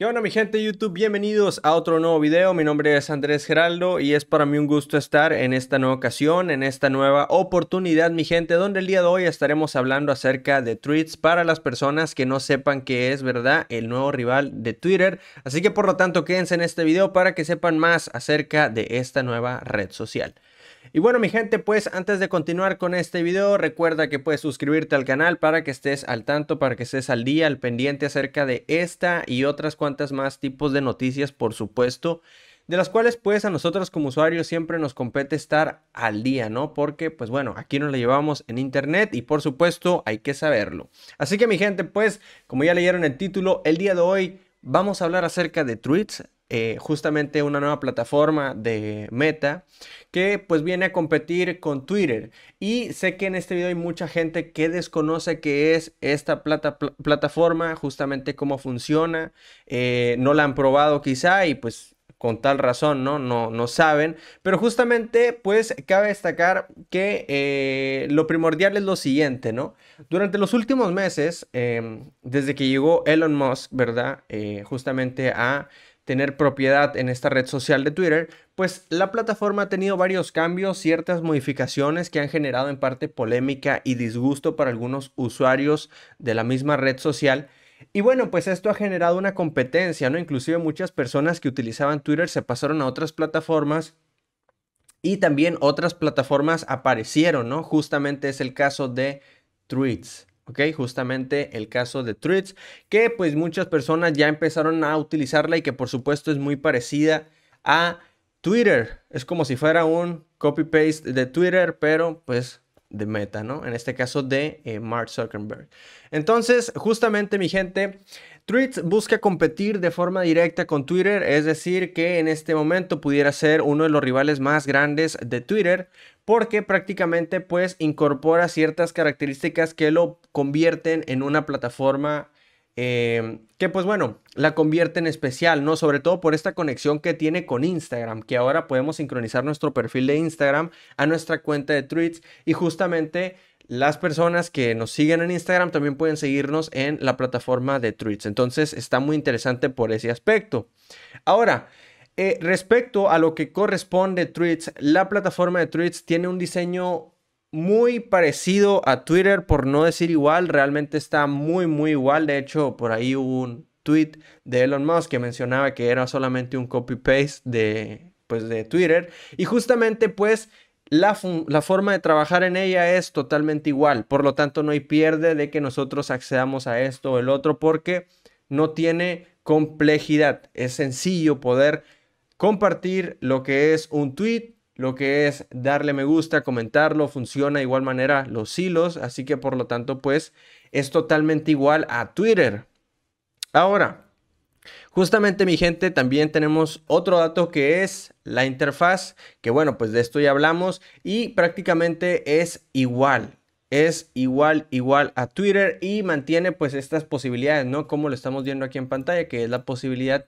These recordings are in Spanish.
¿Qué onda mi gente de YouTube? Bienvenidos a otro nuevo video. Mi nombre es Andrés Geraldo y es para mí un gusto estar en esta nueva ocasión, en esta nueva oportunidad mi gente, donde el día de hoy estaremos hablando acerca de tweets para las personas que no sepan que es verdad el nuevo rival de Twitter. Así que por lo tanto quédense en este video para que sepan más acerca de esta nueva red social. Y bueno mi gente, pues antes de continuar con este video, recuerda que puedes suscribirte al canal para que estés al tanto, para que estés al día, al pendiente acerca de esta y otras cuantas más tipos de noticias, por supuesto, de las cuales pues a nosotros como usuarios siempre nos compete estar al día, ¿no? Porque pues bueno, aquí nos la llevamos en internet y por supuesto hay que saberlo. Así que mi gente, pues como ya leyeron el título, el día de hoy vamos a hablar acerca de tweets eh, justamente una nueva plataforma de Meta que pues viene a competir con Twitter. Y sé que en este video hay mucha gente que desconoce qué es esta plata, plataforma, justamente cómo funciona, eh, no la han probado quizá y pues con tal razón, ¿no? No, no saben. Pero justamente, pues, cabe destacar que eh, lo primordial es lo siguiente, ¿no? Durante los últimos meses, em, desde que llegó Elon Musk, ¿verdad? justamente a tener propiedad en esta red social de Twitter, pues la plataforma ha tenido varios cambios, ciertas modificaciones que han generado en parte polémica y disgusto para algunos usuarios de la misma red social. Y bueno, pues esto ha generado una competencia, ¿no? Inclusive muchas personas que utilizaban Twitter se pasaron a otras plataformas y también otras plataformas aparecieron, ¿no? Justamente es el caso de Tweets. ¿ok? Justamente el caso de Threads, que pues muchas personas ya empezaron a utilizarla y que por supuesto es muy parecida a Twitter. Es como si fuera un copy-paste de Twitter, pero pues de Meta, ¿no? En este caso de eh, Mark Zuckerberg. Entonces, justamente mi gente, Tweets busca competir de forma directa con Twitter, es decir, que en este momento pudiera ser uno de los rivales más grandes de Twitter, porque prácticamente pues incorpora ciertas características que lo convierten en una plataforma Em, que pues bueno, la convierte en especial, ¿no? Sobre todo por esta conexión que tiene con Instagram, que ahora podemos sincronizar nuestro perfil de Instagram a nuestra cuenta de tweets y justamente las personas que nos siguen en Instagram también pueden seguirnos en la plataforma de tweets. Entonces está muy interesante por ese aspecto. Ahora, eh, respecto a lo que corresponde tweets, la plataforma de tweets tiene un diseño muy parecido a Twitter, por no decir igual, realmente está muy, muy igual. De hecho, por ahí hubo un tweet de Elon Musk que mencionaba que era solamente un copy-paste de, pues, de Twitter. Y justamente, pues, la, la, forma de trabajar en ella es totalmente igual. Por lo tanto, no hay pierde de que nosotros accedamos a esto o el otro porque no tiene complejidad. Es sencillo poder compartir lo que es un tweet lo que es darle me gusta, comentarlo, funciona de igual manera los hilos, así que por lo tanto pues es totalmente igual a Twitter. Ahora, Justamente mi gente, también tenemos otro dato que es la interfaz, que bueno, pues de esto ya hablamos y prácticamente es igual. Es igual, igual a Twitter y mantiene pues estas posibilidades, ¿no? Como lo estamos viendo aquí en pantalla, que es la posibilidad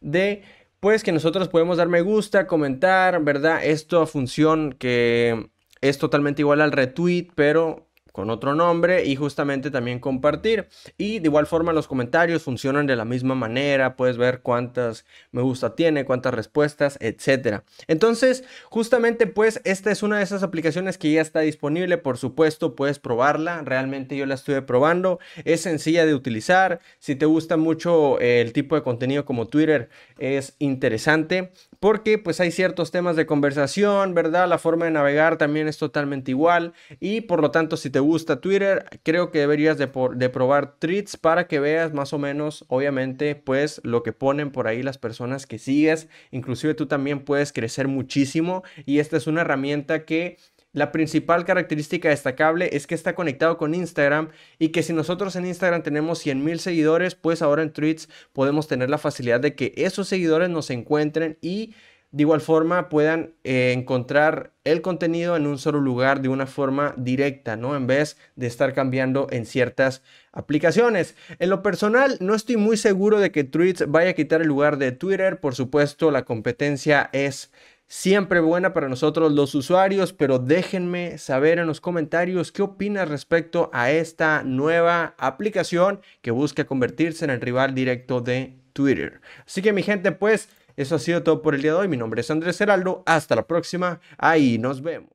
de pues que nosotros podemos dar me gusta, comentar, ¿verdad? Esto a función que es totalmente igual al retweet, pero con otro nombre y justamente también compartir. Y de igual forma los comentarios funcionan de la misma manera, puedes ver cuántas me gusta tiene, cuántas respuestas, etcétera. Entonces, justamente pues esta es una de esas aplicaciones que ya está disponible, por supuesto, puedes probarla, realmente yo la estuve probando, es sencilla de utilizar, si te gusta mucho eh, el tipo de contenido como Twitter, es interesante porque pues hay ciertos temas de conversación, ¿verdad? La forma de navegar también es totalmente igual y por lo tanto si te gusta Twitter, creo que deberías de, probar Tweets para que veas más o menos, obviamente, pues lo que ponen por ahí las personas que sigues, inclusive tú también puedes crecer muchísimo y esta es una herramienta que la principal característica destacable es que está conectado con Instagram y que si nosotros en Instagram tenemos 100.000 seguidores, pues ahora en Tweets podemos tener la facilidad de que esos seguidores nos encuentren y de igual forma puedan eh, encontrar el contenido en un solo lugar de una forma directa, ¿no? En vez de estar cambiando en ciertas aplicaciones. En lo personal, no estoy muy seguro de que Tweets vaya a quitar el lugar de Twitter. Por supuesto, la competencia es siempre buena para nosotros los usuarios, pero déjenme saber en los comentarios qué opinas respecto a esta nueva aplicación que busca convertirse en el rival directo de Twitter. Así que mi gente, pues eso ha sido todo por el día de hoy. Mi nombre es Andrés Heraldo. Hasta la próxima. Ahí nos vemos.